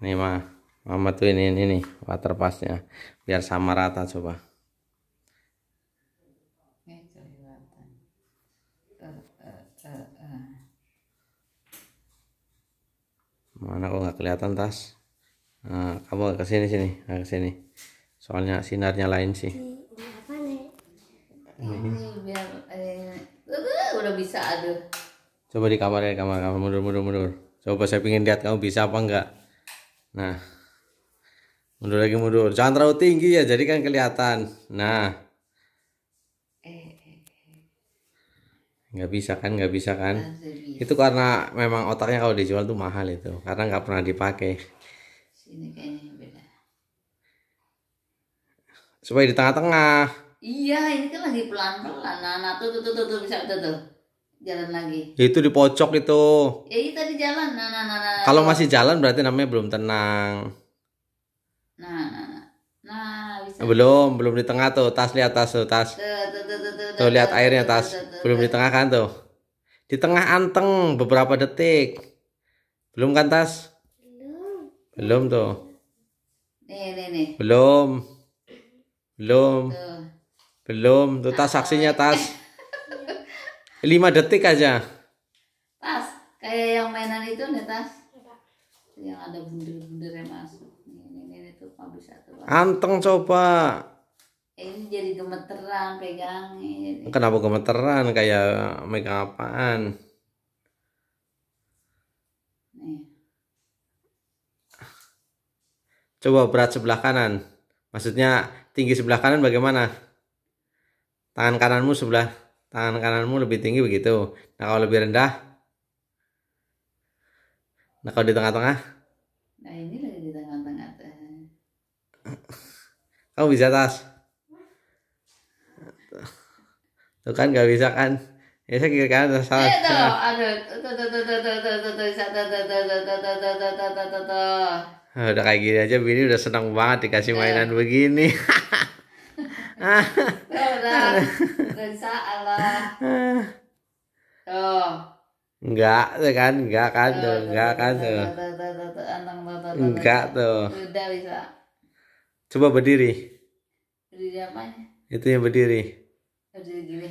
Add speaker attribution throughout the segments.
Speaker 1: ini mah mama tuh ini ini nih water passnya biar sama rata coba mana kok nggak kelihatan tas nah, kamu ke sini sini ke sini soalnya sinarnya lain sih
Speaker 2: ini biar udah bisa aduh
Speaker 1: coba di kamar ya kamar kamar mundur mundur mundur coba saya pingin lihat kamu bisa apa enggak Nah, mundur lagi mundur. Jangan terlalu tinggi ya, jadi kan kelihatan. Nah, nggak bisa kan, nggak bisa kan? Itu karena memang otaknya kalau dijual tuh mahal itu, karena nggak pernah dipakai. Supaya di tengah-tengah.
Speaker 2: Iya, ini kan lagi pelan-pelan. Nah, nah, tuh, tuh, tuh, tuh, tuh bisa tuh, tuh jalan lagi.
Speaker 1: Itu di pojok itu.
Speaker 2: Ya iya tadi jalan. Nah, nah, nah, nah.
Speaker 1: Kalau masih jalan berarti namanya belum tenang.
Speaker 2: Nah, nah, nah. Nah, bisa.
Speaker 1: Belum, belum di tengah tuh. Tas lihat tas tuh, tas. Tuh, tuh, tuh, tuh, tuh, tuh lihat airnya tas. Belum di tengah kan tuh. Di tengah anteng beberapa detik. Belum kan tas? Belum. Belum tuh.
Speaker 2: Nih, nih, nih.
Speaker 1: Belum. Belum. Tuh. Belum. Tuh tas nah, saksinya tas. 5 detik aja.
Speaker 2: Tas, kayak yang mainan itu nih tas. Yang ada bundir-bundir yang masuk. Ini, ini, ini
Speaker 1: tuh kok bisa tuh. Anteng coba.
Speaker 2: Eh, ini jadi gemeteran pegangin.
Speaker 1: Kenapa gemeteran? Kayak megang apaan? Coba berat sebelah kanan. Maksudnya tinggi sebelah kanan bagaimana? Tangan kananmu sebelah tangan kananmu lebih tinggi begitu. Nah kalau lebih rendah, nah kalau di tengah-tengah?
Speaker 2: Nah ini lagi di tengah-tengah.
Speaker 1: Kamu bisa tas? Tuh kan gak bisa kan? Ya saya kira kan salah. Itu,
Speaker 2: aduh, tuh, tuh, tuh, tuh, tuh, tuh, tuh, tuh, tuh, tuh, tuh, tuh,
Speaker 1: Udah kayak gini aja Bini udah senang banget dikasih mainan begini. Enggak tuh kan, enggak kan tuh, enggak kan tuh.
Speaker 2: Enggak tuh. bisa.
Speaker 1: Coba berdiri. Berdiri apa? Itu yang berdiri.
Speaker 2: Berdiri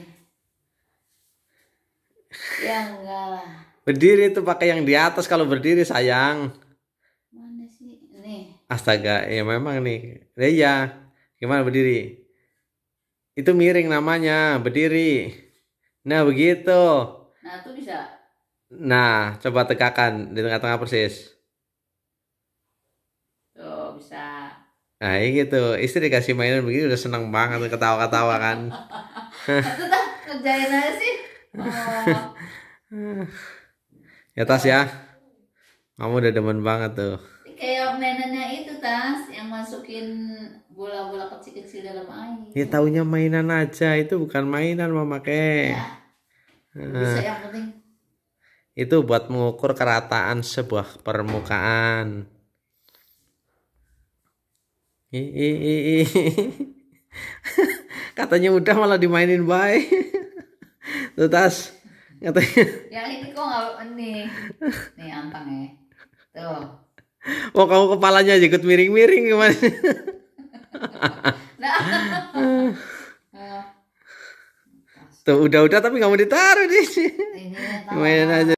Speaker 2: Ya enggak
Speaker 1: Berdiri itu pakai yang di atas kalau berdiri sayang.
Speaker 2: Mana sih? Nih.
Speaker 1: Astaga, ya memang nih. Reya, gimana berdiri? Itu miring namanya, berdiri. Nah, begitu. Nah, itu bisa. Nah, coba tegakkan di tengah-tengah persis.
Speaker 2: Tuh, bisa.
Speaker 1: Nah, ini gitu. Istri dikasih mainan begitu udah seneng banget ketawa-ketawa kan. Tetap
Speaker 2: kerjain aja sih. Oh.
Speaker 1: ya tas ya. Kamu udah demen banget tuh.
Speaker 2: Kayak mainannya itu tas yang masukin bola-bola kecil-kecil dalam air.
Speaker 1: Ya taunya mainan aja itu bukan mainan mama ke. Ya. Eh. Bisa nah. yang penting. Itu buat mengukur kerataan sebuah permukaan. I, i, i, Katanya udah malah dimainin bye. Tuh tas. Katanya.
Speaker 2: Yang ini kok nggak nih. Nih antang ya. Tuh.
Speaker 1: oh, kamu kepalanya aja miring-miring gimana? Nah. Tuh udah-udah tapi nggak mau ditaruh di
Speaker 2: sini. Iya, Main
Speaker 1: aja.